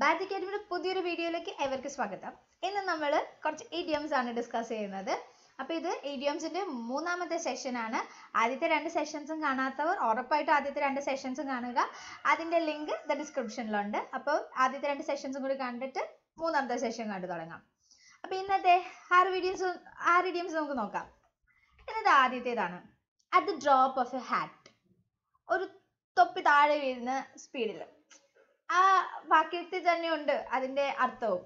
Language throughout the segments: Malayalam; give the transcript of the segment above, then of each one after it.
ബാറ്റ് അക്കാഡമിയുടെ പുതിയൊരു വീഡിയോയിലേക്ക് എവർക്ക് സ്വാഗതം ഇന്ന് നമ്മൾ കുറച്ച് ഇഡിയംസ് ആണ് ഡിസ്കസ് ചെയ്യുന്നത് അപ്പോൾ ഇത് ഇഡിയംസിന്റെ മൂന്നാമത്തെ ആണ് ആദ്യത്തെ രണ്ട് സെഷൻസും കാണാത്തവർ ഉറപ്പായിട്ടും ആദ്യത്തെ രണ്ട് സെഷൻസും കാണുക അതിന്റെ ലിങ്ക് ദ ഡിസ്ക്രിപ്ഷനിലുണ്ട് അപ്പോൾ ആദ്യത്തെ രണ്ട് സെഷൻസും കൂടി കണ്ടിട്ട് മൂന്നാമത്തെ സെഷൻ കണ്ടു തുടങ്ങാം അപ്പോൾ ഇന്നത്തെ ആറ് വീഡിയോസ് ആറ് ഇഡിയംസ് നമുക്ക് നോക്കാം ഇന്നത്തെ ആദ്യത്തേതാണ് at the drop of A hat ഒരു തൊപ്പി താഴെ വീഴുന്ന സ്പീഡിൽ ആ വാക്യത്തിൽ തന്നെ ഉണ്ട് അതിന്റെ അർത്ഥവും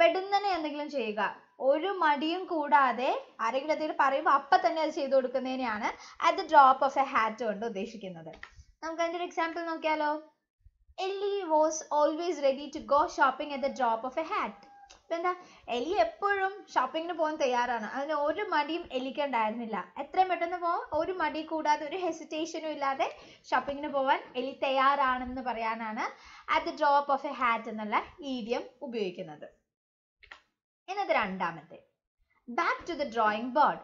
പെടുന്നനെ എന്തെങ്കിലും ചെയ്യുക ഒരു മടിയും കൂടാതെ ആരെങ്കിലും എന്തെങ്കിലും പറയുമ്പോൾ അപ്പം തന്നെ അത് ചെയ്തു കൊടുക്കുന്നതിനെയാണ് at the drop of A hat കൊണ്ട് ഉദ്ദേശിക്കുന്നത് നമുക്ക് അതിൻ്റെ ഒരു എക്സാമ്പിൾ നോക്കിയാലോ Ellie was always ready to go shopping at the drop of A hat എന്താ എലി എപ്പോഴും shopping പോകാൻ തയ്യാറാണ് അതിന് ഒരു മടിയും എലിക്ക് ഉണ്ടായിരുന്നില്ല എത്രയും പെട്ടെന്ന് പോകാൻ ഒരു മടി കൂടാതെ ഒരു hesitation ഇല്ലാതെ shopping ന് പോകാൻ എലി തയ്യാറാണെന്ന് പറയാനാണ് at the drop of a hat എന്നുള്ള idiom ഉപയോഗിക്കുന്നത് എന്നത് രണ്ടാമത്തെ back to the drawing board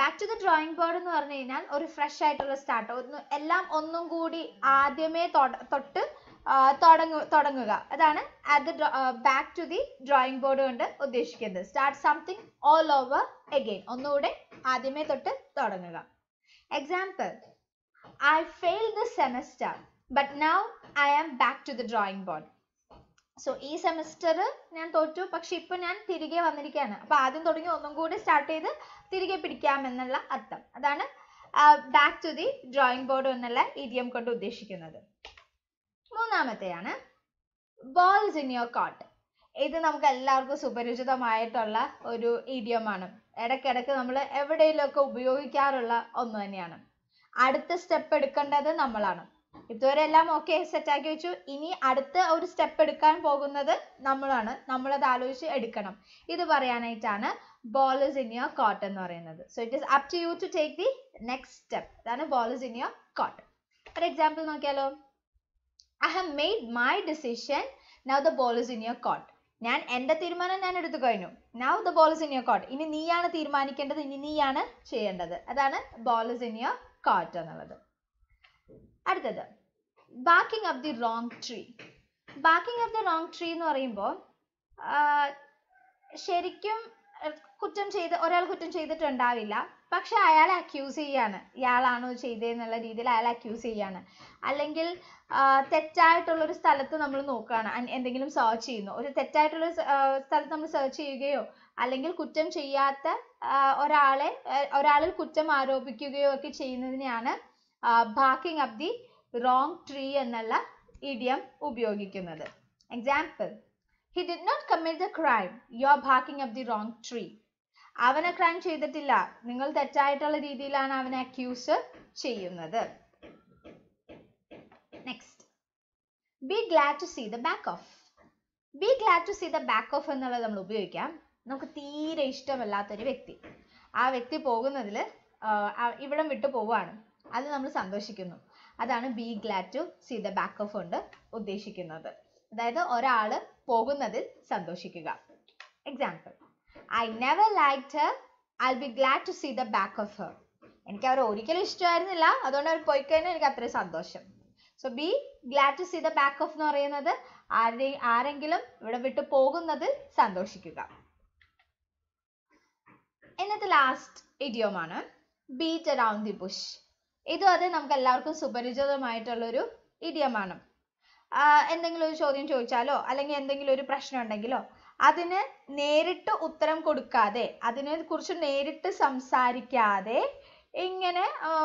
back to the drawing board എന്ന് പറഞ്ഞു കഴിഞ്ഞാൽ ഒരു fresh ആയിട്ടുള്ള start ഒന്ന് എല്ലാം ഒന്നും കൂടി ആദ്യമേ തൊട്ട് തുടങ്ങു തുടങ്ങുക അതാണ് at the back to the drawing board കൊണ്ട് ഉദ്ദേശിക്കുന്നത് start something all over again ഒന്നുകൂടെ ആദ്യമേ തൊട്ട് തുടങ്ങുക example I fail the semester but now I am back to the drawing board so ഈ സെമസ്റ്റർ ഞാൻ തോറ്റു പക്ഷെ ഇപ്പൊ ഞാൻ തിരികെ വന്നിരിക്കുകയാണ് അപ്പൊ ആദ്യം തുടങ്ങി ഒന്നും കൂടി സ്റ്റാർട്ട് ചെയ്ത് തിരികെ പിടിക്കാമെന്നുള്ള അർത്ഥം അതാണ് back to the drawing board എന്നുള്ള ഇഡിയം കൊണ്ട് ഉദ്ദേശിക്കുന്നത് മൂന്നാമത്തെയാണ് ബോൾസ് ഇൻ യുവർ കോട്ട് ഇത് നമുക്ക് എല്ലാവർക്കും സുപരിചിതമായിട്ടുള്ള ഒരു ഇഡിയമാണ് ഇടയ്ക്കിടയ്ക്ക് നമ്മൾ എവിടെയെങ്കിലുമൊക്കെ ഉപയോഗിക്കാറുള്ള ഒന്ന് തന്നെയാണ് അടുത്ത സ്റ്റെപ്പ് എടുക്കേണ്ടത് നമ്മളാണ് ഇതുവരെ എല്ലാം ഓക്കെ ആക്കി വെച്ചു ഇനി അടുത്ത ഒരു സ്റ്റെപ്പ് എടുക്കാൻ പോകുന്നത് നമ്മളാണ് നമ്മളത് ആലോചിച്ച് എടുക്കണം ഇത് പറയാനായിട്ടാണ് ball is in your എന്ന് പറയുന്നത് so it is up to you to take the next step അതാണ് ball is in your ഒരു എക്സാമ്പിൾ നോക്കിയാലോ I have made my decision now the ball is in your court ഞാൻ എൻ്റെ തീരുമാനം ഞാൻ എടുത്തു കഴിഞ്ഞു now the ball is in your court ഇനി നീയാണ് തീരുമാനിക്കേണ്ടത് ഇനി നീയാണ് ചെയ്യേണ്ടത് അതാണ് ball is in your court എന്നുള്ളത് അടുത്തത് barking of the wrong tree barking of the wrong tree എന്ന് പറയുമ്പോൾ ശരിക്കും കുറ്റം ചെയ്ത് ഒരാൾ കുറ്റം ചെയ്തിട്ടുണ്ടാവില്ല പക്ഷെ അയാളെ അക്യൂസ് ചെയ്യാണ് ഇയാളാണോ ചെയ്തതെന്നുള്ള രീതിയിൽ അയാൾ അക്യൂസ് ചെയ്യാണ് അല്ലെങ്കിൽ തെറ്റായിട്ടുള്ള ഒരു സ്ഥലത്ത് നമ്മൾ നോക്കുകയാണ് എന്തെങ്കിലും സെർച്ച് ചെയ്യുന്നു ഒരു തെറ്റായിട്ടുള്ള സ്ഥലത്ത് നമ്മൾ സെർച്ച് ചെയ്യുകയോ അല്ലെങ്കിൽ കുറ്റം ചെയ്യാത്ത ഒരാളെ ഒരാളിൽ കുറ്റം ആരോപിക്കുകയോ ഒക്കെ ചെയ്യുന്നതിനെയാണ് barking up the wrong tree എന്നുള്ള ഇഡിയം ഉപയോഗിക്കുന്നത് example he did not commit the crime you are barking up the wrong tree അവനെ ക്രൈം ചെയ്തിട്ടില്ല നിങ്ങൾ തെറ്റായിട്ടുള്ള രീതിയിലാണ് അവനെ അക്യൂസ് ചെയ്യുന്നത് next be glad to see the back of be glad to see the back of എന്നുള്ളത് നമ്മൾ ഉപയോഗിക്കാം നമുക്ക് തീരെ ഇഷ്ടമല്ലാത്തൊരു വ്യക്തി ആ വ്യക്തി പോകുന്നതിൽ ഇവിടം വിട്ടു പോവുകയാണ് അത് നമ്മൾ സന്തോഷിക്കുന്നു അതാണ് be glad to see the back of കൊണ്ട് ഉദ്ദേശിക്കുന്നത് അതായത് ഒരാൾ പോകുന്നതിൽ സന്തോഷിക്കുക example I never liked her. I be glad to see the back of her. എനിക്ക് അവർ ഒരിക്കലും ഇഷ്ടമായിരുന്നില്ല അതുകൊണ്ട് അവർ പോയി കഴിഞ്ഞാൽ എനിക്ക് അത്രയും സന്തോഷം so be glad to see the back of എന്ന് പറയുന്നത് ആരെ ആരെങ്കിലും ഇവിടെ വിട്ടു പോകുന്നത് സന്തോഷിക്കുക ഇന്നത്തെ ലാസ്റ്റ് ഇഡിയോമാണ് ബീറ്റ് അറൗണ്ട് ദി ബുഷ് ഇതും അത് നമുക്ക് എല്ലാവർക്കും സുപരിചിതമായിട്ടുള്ളൊരു ഇഡിയമാണ് എന്തെങ്കിലും ഒരു ചോദ്യം ചോദിച്ചാലോ അല്ലെങ്കിൽ എന്തെങ്കിലും ഒരു പ്രശ്നം ഉണ്ടെങ്കിലോ അതിന് നേരിട്ട് ഉത്തരം കൊടുക്കാതെ അതിനെ കുറിച്ച് നേരിട്ട് സംസാരിക്കാതെ ഇങ്ങനെ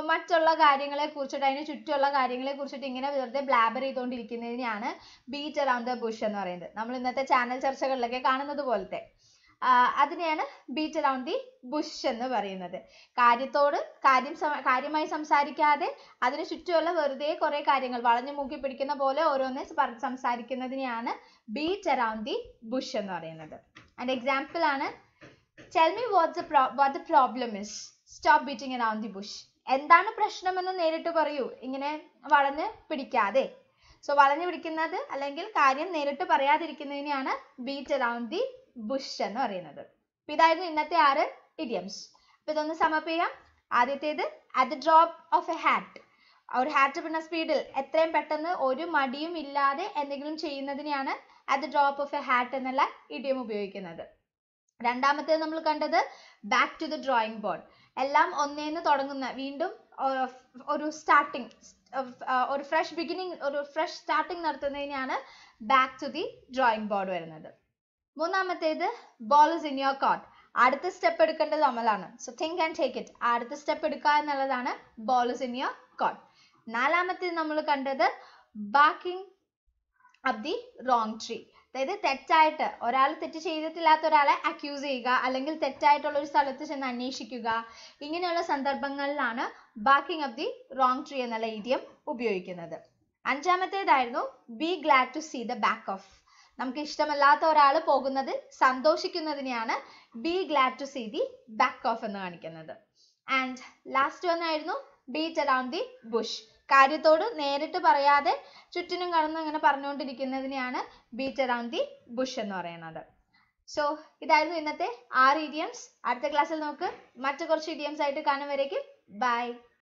മറ്റുള്ള കാര്യങ്ങളെ കുറിച്ചിട്ട് അതിന് ചുറ്റുമുള്ള കാര്യങ്ങളെ കുറിച്ചിട്ട് ഇങ്ങനെ വെറുതെ ബ്ലാബർ ചെയ്തുകൊണ്ടിരിക്കുന്നതിനെയാണ് ബീറ്റ് അറൗണ്ട് ദ ബുഷ് എന്ന് പറയുന്നത് നമ്മൾ ഇന്നത്തെ ചാനൽ ചർച്ചകളിലൊക്കെ കാണുന്നത് പോലത്തെ അതിനെയാണ് beat around the bush എന്ന് പറയുന്നത്. കാര്യത്തോട് കാര്യം കാര്യമായി സംസാരിക്കാതെ അതിന് ചുറ്റുമുള്ള വെറുതെ കുറേ കാര്യങ്ങൾ വളഞ്ഞു മൂക്കി പിടിക്കുന്ന പോലെ ഓരോന്ന് സംസാരിക്കുന്നതിനെയാണ് beat around the bush എന്ന് പറയുന്നത്. and example ആണ് tell me what the pro what the problem is. stop beating around the bush. എന്താണ് പ്രശ്നമെന്ന് നേരിട്ട് പറയൂ ഇങ്ങനെ വളഞ്ഞ് പിടിക്കാതെ സോ വളഞ്ഞു പിടിക്കുന്നത് അല്ലെങ്കിൽ കാര്യം നേരിട്ട് പറയാതിരിക്കുന്നതിനെയാണ് ബീറ്റ് അറൗണ്ട് ദി ബുഷ് എന്ന് പറയുന്നത് അപ്പൊ ഇതായിരുന്നു ഇന്നത്തെ ആറ് ഇഡിയംസ് അപ്പൊ ഇതൊന്ന് സമപ്പ് ചെയ്യാം ആദ്യത്തേത് at the drop of A hat ഒരു ഹാറ്റ് പിന്നെ സ്പീഡിൽ എത്രയും പെട്ടെന്ന് ഒരു മടിയും ഇല്ലാതെ എന്തെങ്കിലും ചെയ്യുന്നതിനെയാണ് അറ്റ് ദ ഡ്രോപ്പ് ഓഫ് എ ഹാറ്റ് എന്നുള്ള ഇഡിയം ഉപയോഗിക്കുന്നത് രണ്ടാമത്തേത് നമ്മൾ കണ്ടത് back to the drawing board എല്ലാം ഒന്നേന്ന് തുടങ്ങുന്ന വീണ്ടും ഒരു സ്റ്റാർട്ടിങ് ഒരു ഫ്രഷ് ബിഗിനിങ് ഒരു ഫ്രഷ് സ്റ്റാർട്ടിങ് നടത്തുന്നതിനെയാണ് back to the drawing board വരുന്നത് മൂന്നാമത്തേത് ball is in your court അടുത്ത സ്റ്റെപ്പ് എടുക്കേണ്ടത് നമ്മളാണ് so think and take it അടുത്ത സ്റ്റെപ്പ് എടുക്കുക എന്നുള്ളതാണ് ball is in your court നാലാമത്തേത് നമ്മൾ കണ്ടത് barking up the wrong tree അതായത് തെറ്റായിട്ട് ഒരാൾ തെറ്റ് ചെയ്തിട്ടില്ലാത്ത ഒരാളെ അക്യൂസ് ചെയ്യുക അല്ലെങ്കിൽ തെറ്റായിട്ടുള്ള ഒരു സ്ഥലത്ത് ചെന്ന് അന്വേഷിക്കുക ഇങ്ങനെയുള്ള സന്ദർഭങ്ങളിലാണ് barking of the wrong tree എന്നുള്ള ഇഡിയം ഉപയോഗിക്കുന്നത് അഞ്ചാമത്തേതായിരുന്നു be glad to see the back of നമുക്ക് ഇഷ്ടമല്ലാത്ത ഒരാൾ പോകുന്നത് സന്തോഷിക്കുന്നതിനെയാണ് be glad to see the back of എന്ന് കാണിക്കുന്നത് ആൻഡ് ലാസ്റ്റ് വന്നായിരുന്നു ബീറ്റ് അറൗണ്ട് ദി ബുഷ് കാര്യത്തോട് നേരിട്ട് പറയാതെ ചുറ്റിനും കടന്ന് ഇങ്ങനെ പറഞ്ഞുകൊണ്ടിരിക്കുന്നതിനെയാണ് ബീറ്റ് അറൗണ്ട് ദി ബുഷ് എന്ന് പറയുന്നത് സോ ഇതായിരുന്നു ഇന്നത്തെ ആറ് ഇഡിയംസ് അടുത്ത ക്ലാസ്സിൽ നമുക്ക് മറ്റു കുറച്ച് ഇഡിയംസ് ആയിട്ട് കാണും വരേക്കും ബൈ